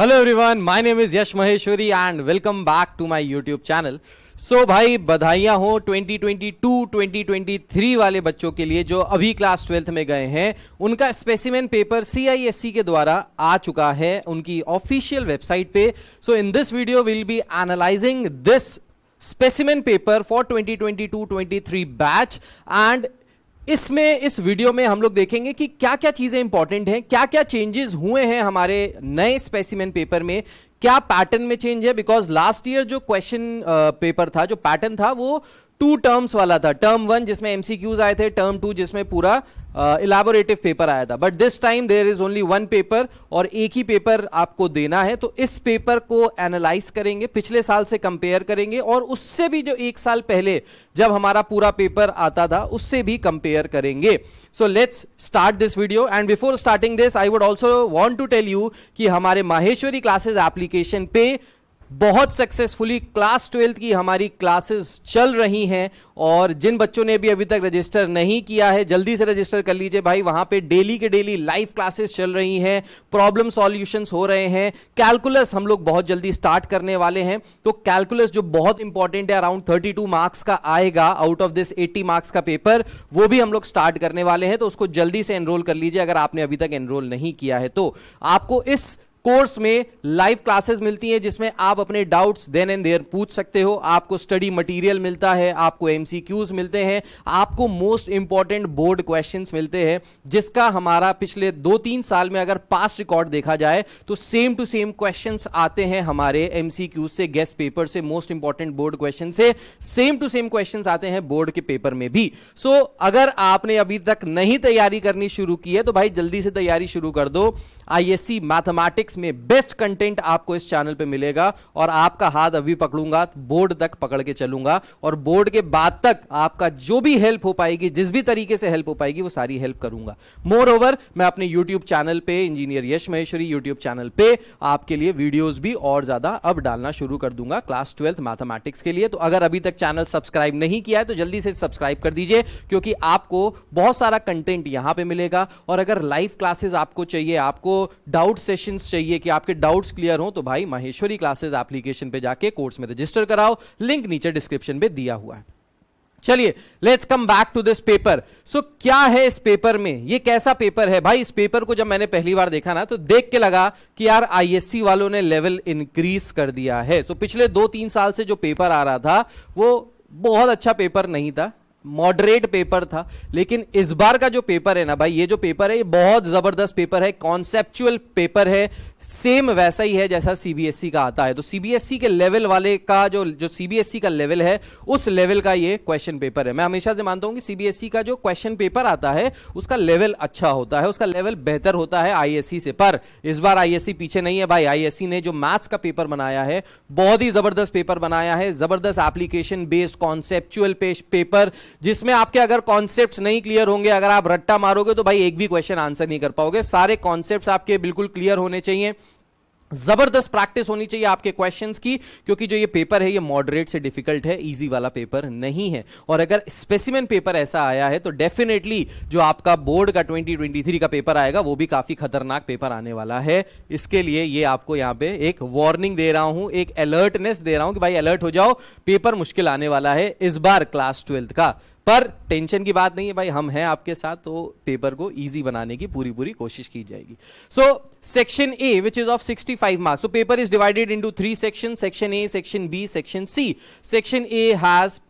Hello everyone my name is Yash Maheshwari and welcome back to my YouTube channel so भाई बधाइयां हो 2022 2023 वाले बच्चों के लिए जो अभी क्लास ट्वेल्थ में गए हैं उनका स्पेसिमेन पेपर सी के द्वारा आ चुका है उनकी ऑफिशियल वेबसाइट पे so in this video will be analysing this twenty twenty two 2022-23 batch and इसमें इस वीडियो में हम लोग देखेंगे कि क्या क्या चीज़ें इंपॉर्टेंट हैं क्या क्या चेंजेस हुए हैं हमारे नए स्पेसिमेंट पेपर में क्या पैटर्न में चेंज है बिकॉज लास्ट ईयर जो क्वेश्चन पेपर था जो पैटर्न था वो टू टर्म्स वाला था टर्म वन जिसमें एमसीक्यूज आए थे टर्म टू जिसमें पूरा इलाबोरेटिव पेपर आया था but this time there is only one paper और एक ही पेपर आपको देना है तो इस पेपर को एनालाइज करेंगे पिछले साल से कंपेयर करेंगे और उससे भी जो एक साल पहले जब हमारा पूरा पेपर आता था उससे भी कंपेयर करेंगे so let's start this video and before starting this I would also want to tell you कि हमारे माहेश्वरी क्लासेज एप्लीकेशन पे बहुत सक्सेसफुली क्लास ट्वेल्थ की हमारी क्लासेस चल रही हैं और जिन बच्चों ने भी अभी तक रजिस्टर नहीं किया है जल्दी से रजिस्टर कर लीजिए भाई वहां पे डेली के डेली लाइव क्लासेस चल रही हैं प्रॉब्लम सॉल्यूशंस हो रहे हैं कैलकुलस हम लोग बहुत जल्दी स्टार्ट करने वाले हैं तो कैलकुलस जो बहुत इंपॉर्टेंट है अराउंड थर्टी मार्क्स का आएगा out of this eighty marks का पेपर वो भी हम लोग स्टार्ट करने वाले हैं तो उसको जल्दी से एनरोल कर लीजिए अगर आपने अभी तक एनरोल नहीं किया है तो आपको इस कोर्स में लाइव क्लासेस मिलती हैं जिसमें आप अपने डाउट्स देन एंड देयर पूछ सकते हो आपको स्टडी मटेरियल मिलता है आपको एमसीक्यूज मिलते हैं आपको मोस्ट इंपॉर्टेंट बोर्ड क्वेश्चंस मिलते हैं जिसका हमारा पिछले दो तीन साल में अगर पास रिकॉर्ड देखा जाए तो सेम टू सेम क्वेश्चंस आते हैं हमारे एम से गेस्ट पेपर से मोस्ट इंपॉर्टेंट बोर्ड क्वेश्चन से सेम टू सेम क्वेश्चन आते हैं बोर्ड के पेपर में भी सो so, अगर आपने अभी तक नहीं तैयारी करनी शुरू की है तो भाई जल्दी से तैयारी शुरू कर दो आई एस मैथमेटिक्स इसमें बेस्ट कंटेंट आपको इस चैनल पे मिलेगा और आपका हाथ अभी पकड़ूंगा बोर्ड तक पकड़ के चलूंगा और बोर्ड के बाद तक आपका जो भी हेल्प हो पाएगी जिस भी तरीके से हेल्प हो पाएगी वो सारी हेल्प करूंगा मोर ओवर मैं अपने यूट्यूब चैनल पे engineer Yash Maheshwari YouTube channel पे आपके लिए वीडियोज भी और ज्यादा अब डालना शुरू कर दूंगा क्लास ट्वेल्थ मैथमेटिक्स के लिए तो अगर अभी तक चैनल सब्सक्राइब नहीं किया है तो जल्दी से सब्सक्राइब कर दीजिए क्योंकि आपको बहुत सारा कंटेंट यहां पे मिलेगा और अगर लाइव क्लासेस आपको चाहिए आपको डाउट सेशंस चाहिए चाहिए कि आपके डाउट्स क्लियर हो तो भाई माहेश्वरी क्लासेस एप्लीकेशन पे जाके कोर्स में रजिस्टर कराओ लिंक नीचे डिस्क्रिप्शन में दिया हुआ है चलिए let's come back to this paper so क्या है इस पेपर में ये कैसा पेपर है भाई इस पेपर को जब मैंने पहली बार देखा ना तो देख के लगा कि यार आईएससी वालों ने लेवल इंक्रीज कर दिया है सो so, पिछले दो तीन साल से जो पेपर आ रहा था वो बहुत अच्छा पेपर नहीं था मॉडरेट पेपर था लेकिन इस बार का जो पेपर है ना भाई ये जो पेपर है ये बहुत ज़बरदस्त पेपर है कॉन्सेप्चुअल पेपर है सेम वैसा ही है जैसा सीबीएसई e का आता है तो सीबीएसई e के लेवल वाले का जो जो सीबीएसई e का लेवल है उस लेवल का ये क्वेश्चन पेपर है मैं हमेशा से मानता हूं कि सीबीएसई का जो क्वेश्चन पेपर आता है उसका लेवल अच्छा होता है उसका लेवल बेहतर होता है आईएससी से पर इस बार आईएससी पीछे नहीं है भाई आईएससी ने जो मैथ्स का पेपर बनाया है बहुत ही ज़बरदस्त पेपर बनाया है ज़बरदस्त एप्लीकेशन बेस्ड कॉन्सेप्चुअल पेपर जिसमें आपके अगर कॉन्सेप्ट नहीं क्लियर होंगे अगर आप रट्टा मारोगे तो भाई एक भी क्वेश्चन आंसर नहीं कर पाओगे सारे कॉन्सेप्ट आपके बिल्कुल क्लियर होने चाहिए जबरदस्त प्रैक्टिस होनी चाहिए आपके क्वेश्चंस की क्योंकि जो ये पेपर है ये मॉडरेट से डिफिकल्ट है इजी वाला पेपर नहीं है और अगर स्पेसिमेन पेपर ऐसा आया है तो डेफिनेटली जो आपका बोर्ड का 2023 का पेपर आएगा वो भी काफी खतरनाक पेपर आने वाला है इसके लिए ये आपको यहां पे एक वार्निंग दे रहा हूं एक अलर्टनेस दे रहा हूं कि भाई अलर्ट हो जाओ पेपर मुश्किल आने वाला है इस बार क्लास ट्वेल्थ का पर टेंशन की बात नहीं है भाई हम हैं आपके साथ तो पेपर को इजी बनाने की पूरी पूरी कोशिश की जाएगी so section A which is of 65 marks so paper is divided into three section section A section B section C section A has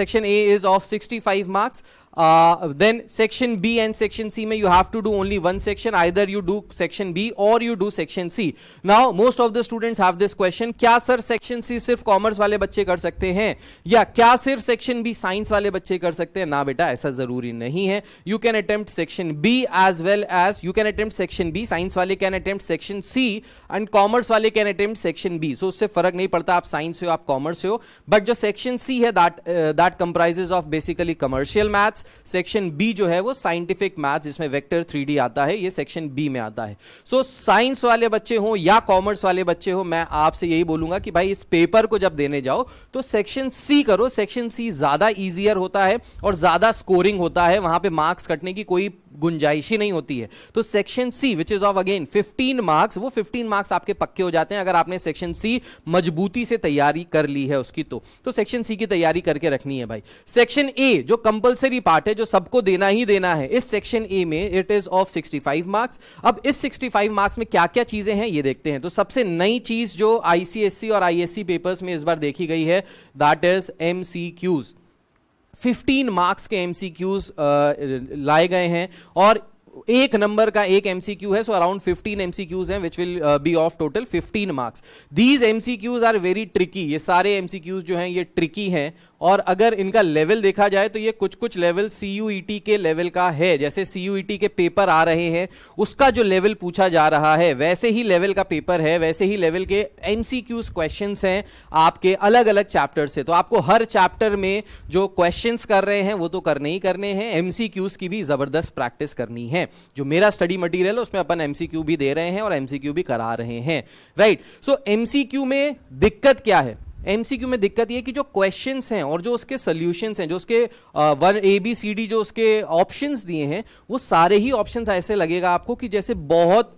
section A is of 65 marks then section B and section C में you have to do only one section either you do section B और you do section C now most of the students have this question क्या sir section सी सिर्फ commerce वाले बच्चे कर सकते हैं या क्या सिर्फ सेक्शन बी साइंस वाले बच्चे कर सकते हैं ना बेटा ऐसा जरूरी नहीं है you can attempt section B as well as you can attempt section B science वाले can attempt section C and commerce वाले can attempt section B so उससे फर्क नहीं पड़ता आप साइंस हो आप कॉमर्स हो बट जो सेक्शन सी है that that comprises of basically commercial maths section B जो है वो साइंटिफिक मैथ्स जिसमें वेक्टर थ्री आता है ये सेक्शन बी में आता है सो so, साइंस वाले बच्चे हो या कॉमर्स वाले बच्चे हो मैं आपसे यही बोलूंगा कि भाई इस पेपर को जब देने जाओ तो सेक्शन सी करो सेक्शन सी ज्यादा ईजियर होता है और ज्यादा स्कोरिंग होता है वहां पे मार्क्स कटने की कोई गुंजाइश ही नहीं होती है तो section C which is of again 15 marks वो 15 मार्क्स आपके पक्के हो जाते हैं अगर आपने सेक्शन सी मजबूती से तैयारी कर ली है उसकी तो तो सेक्शन सी की तैयारी करके रखनी है भाई सेक्शन ए जो कंपलसरी पार्ट है जो सबको देना ही देना है इस सेक्शन ए में इट इज ऑफ 65 मार्क्स अब इस 65 मार्क्स में क्या क्या चीजें हैं ये देखते हैं तो सबसे नई चीज जो आईसीएससी और आईएससी पेपर्स में इस बार देखी गई है दैट इज एमसीक्यूज 15 मार्क्स के एमसीक्यूज uh, लाए गए हैं और एक नंबर का एक एमसीक्यू है सो अराउंड 15 एमसीक्यूज हैं which will be of total 15 marks these MCQs are very tricky ये सारे एमसीक्यूज जो हैं ये ट्रिकी हैं और अगर इनका लेवल देखा जाए तो ये कुछ कुछ लेवल सी के लेवल का है जैसे सी e के पेपर आ रहे हैं उसका जो लेवल पूछा जा रहा है वैसे ही लेवल का पेपर है वैसे ही लेवल के एम क्वेश्चन हैं आपके अलग अलग चैप्टर से तो आपको हर चैप्टर में जो क्वेश्चंस कर रहे हैं वो तो करने ही करने हैं एम की भी ज़बरदस्त प्रैक्टिस करनी है जो मेरा स्टडी मटीरियल है उसमें अपन एम भी दे रहे हैं और एम भी करा रहे हैं राइट सो एम में दिक्कत क्या है एमसीक्यू में दिक्कत ये कि जो क्वेश्चन हैं और जो उसके सोल्यूशन हैं जो उसके one A B C D जो उसके ऑप्शन दिए हैं वो सारे ही ऑप्शन ऐसे लगेगा आपको कि जैसे बहुत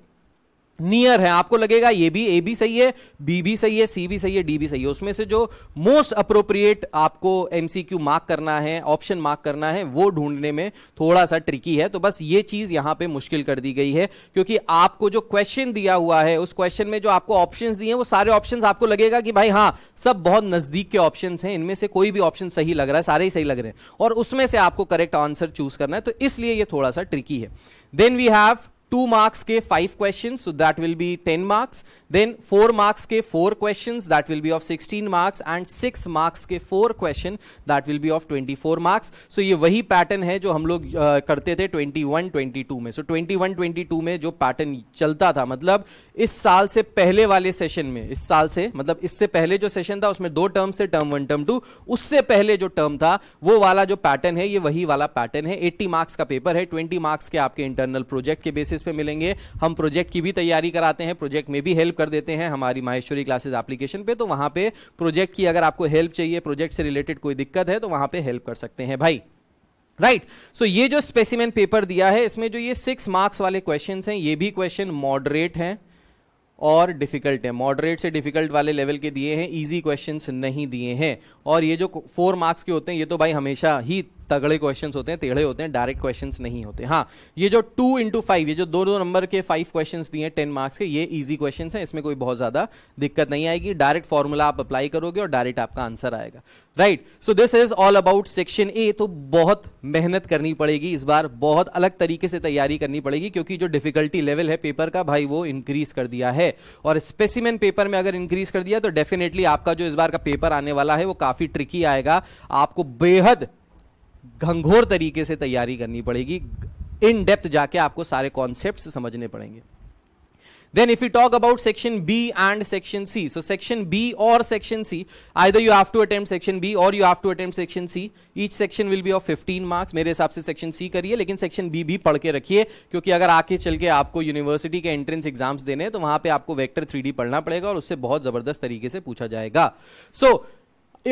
नियर है आपको लगेगा ये भी ए भी सही है बी भी सही है सी भी सही है डी भी सही है उसमें से जो मोस्ट अप्रोप्रिएट आपको एमसीक्यू मार्क करना है ऑप्शन मार्क करना है वो ढूंढने में थोड़ा सा ट्रिकी है तो बस ये चीज यहां पे मुश्किल कर दी गई है क्योंकि आपको जो क्वेश्चन दिया हुआ है उस क्वेश्चन में जो आपको ऑप्शन दिए वो सारे ऑप्शन आपको लगेगा कि भाई हाँ सब बहुत नजदीक के ऑप्शन है इनमें से कोई भी ऑप्शन सही लग रहा है सारे ही सही लग रहे हैं और उसमें से आपको करेक्ट आंसर चूज करना है तो इसलिए यह थोड़ा सा ट्रिकी है then we have two marks के five question so that will be ten marks then four marks के four question that will be of sixteen marks and six marks के four question that will be of twenty four marks so ये वही pattern है जो हम लोग uh, करते थे ट्वेंटी वन ट्वेंटी टू में so twenty one twenty two में जो पैटर्न चलता था मतलब इस साल से पहले वाले सेशन में इस साल से मतलब इससे पहले जो सेशन था उसमें दो टर्म्स थे टर्म वन टर्म टू उससे पहले जो टर्म था वो वाला जो पैटर्न है ये वही वाला पैटर्न है एट्टी मार्क्स का पेपर है ट्वेंटी मार्क्स के आपके इंटरनल प्रोजेक्ट के बेसिस बेसिस पे मिलेंगे हम प्रोजेक्ट की भी तैयारी कराते हैं प्रोजेक्ट में भी हेल्प कर देते हैं हमारी माहेश्वरी क्लासेज एप्लीकेशन पे तो वहां पे प्रोजेक्ट की अगर आपको हेल्प चाहिए प्रोजेक्ट से रिलेटेड कोई दिक्कत है तो वहां पे हेल्प कर सकते हैं भाई राइट right. सो so, ये जो स्पेसिमेंट पेपर दिया है इसमें जो ये सिक्स मार्क्स वाले क्वेश्चन हैं ये भी क्वेश्चन मॉडरेट हैं और डिफिकल्ट है मॉडरेट से डिफिकल्ट वाले लेवल के दिए हैं इजी क्वेश्चंस नहीं दिए हैं और ये जो फोर मार्क्स के होते हैं ये तो भाई हमेशा ही तगड़े क्वेश्चंस होते हैं टेढ़े होते हैं डायरेक्ट क्वेश्चंस नहीं होते हाँ ये जो टू इंटू फाइव ये जो दो दो नंबर के फाइव क्वेश्चंस दिए हैं टेन मार्क्स के ये इजी क्वेश्चंस हैं इसमें कोई बहुत ज़्यादा दिक्कत नहीं आएगी डायरेक्ट फॉर्मूला आप अप्लाई करोगे और डायरेक्ट आपका आंसर आएगा right so this is all about section A तो बहुत मेहनत करनी पड़ेगी इस बार बहुत अलग तरीके से तैयारी करनी पड़ेगी क्योंकि जो डिफिकल्टी लेवल है पेपर का भाई वो इंक्रीज कर दिया है और स्पेसिमेन पेपर में अगर इंक्रीज कर दिया तो डेफिनेटली आपका जो इस बार का पेपर आने वाला है वो काफ़ी ट्रिकी आएगा आपको बेहद घंघोर तरीके से तैयारी करनी पड़ेगी इन डेप्थ जाके आपको सारे कॉन्सेप्ट समझने पड़ेंगे then if you talk about section B and section C so section B और section C I you have to attempt section B और you have to attempt section C each section will be of fifteen marks मेरे हिसाब से section C करिए लेकिन section B भी पढ़ के रखिए क्योंकि अगर आके चल के आपको यूनिवर्सिटी के एंट्रेंस एग्जाम्स देने हैं तो वहां पर आपको वेक्टर थ्री डी पढ़ना पड़ेगा और उससे बहुत जबरदस्त तरीके से पूछा जाएगा so so,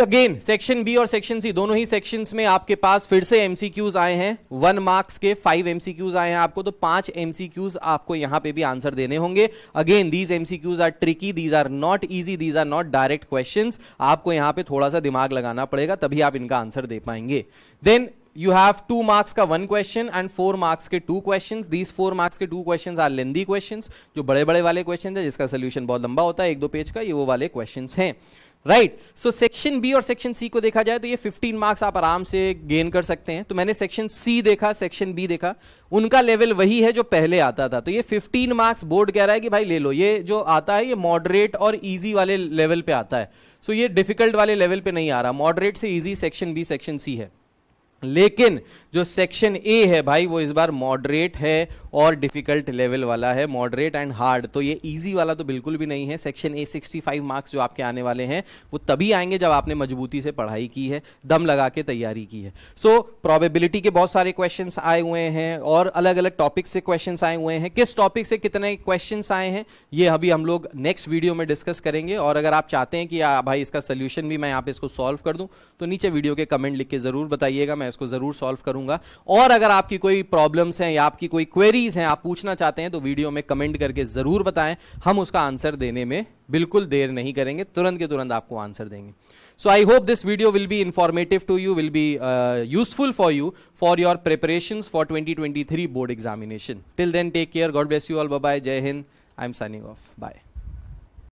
again section B और सेक्शन सी दोनों ही सेक्शन में आपके पास फिर से एमसीक्यूज आए हैं वन मार्क्स के फाइव एमसीक्यूज आए हैं आपको तो पांच एमसीक्यूज आपको यहां पे भी आंसर देने होंगे again these MCQs are tricky these are not easy these are not direct question आपको यहां पे थोड़ा सा दिमाग लगाना पड़ेगा तभी आप इनका आंसर दे पाएंगे then you have two marks का one question and four marks के two question these four marks के two question are lengthy question जो बड़े बड़े वाले क्वेश्चन है जिसका सोल्यूशन बहुत लंबा होता है एक दो पेज का ये वो वाले क्वेश्चन हैं राइट सो सेक्शन बी और सेक्शन सी को देखा जाए तो ये 15 मार्क्स आप आराम से गेन कर सकते हैं तो मैंने सेक्शन सी देखा सेक्शन बी देखा उनका लेवल वही है जो पहले आता था तो ये 15 मार्क्स बोर्ड कह रहा है कि भाई ले लो ये जो आता है ये मॉडरेट और इजी वाले लेवल पे आता है सो so ये डिफिकल्ट वाले लेवल पे नहीं आ रहा मॉडरेट से easy section B section C है लेकिन जो सेक्शन ए है भाई वो इस बार मॉडरेट है और डिफिकल्ट लेवल वाला है मॉडरेट एंड हार्ड तो ये इजी वाला तो बिल्कुल भी नहीं है सेक्शन ए 65 मार्क्स जो आपके आने वाले हैं वो तभी आएंगे जब आपने मजबूती से पढ़ाई की है दम लगा के तैयारी की है सो so, प्रोबेबिलिटी के बहुत सारे क्वेश्चन आए हुए हैं और अलग अलग टॉपिक से क्वेश्चन आए हुए हैं किस टॉपिक से कितने क्वेश्चन आए हैं ये अभी हम लोग नेक्स्ट वीडियो में डिस्कस करेंगे और अगर आप चाहते हैं कि भाई इसका सोल्यूशन भी मैं यहाँ पे इसको सॉल्व कर दूँ तो नीचे वीडियो के कमेंट लिख के ज़रूर बताइएगा मैं मैं इसको जरूर सॉल्व करूंगा और अगर आपकी कोई प्रॉब्लम है या आपकी कोई क्वेरीज हैं आप पूछना चाहते हैं तो वीडियो में कमेंट करके जरूर बताएं हम उसका आंसर देने में बिल्कुल देर नहीं करेंगे तुरंत के तुरंत आपको आंसर देंगे so I hope this video will be informative to you will be useful for you for your preparation for twenty twenty three board examination till then take care God bless you all bye Jai Hind I am signing off bye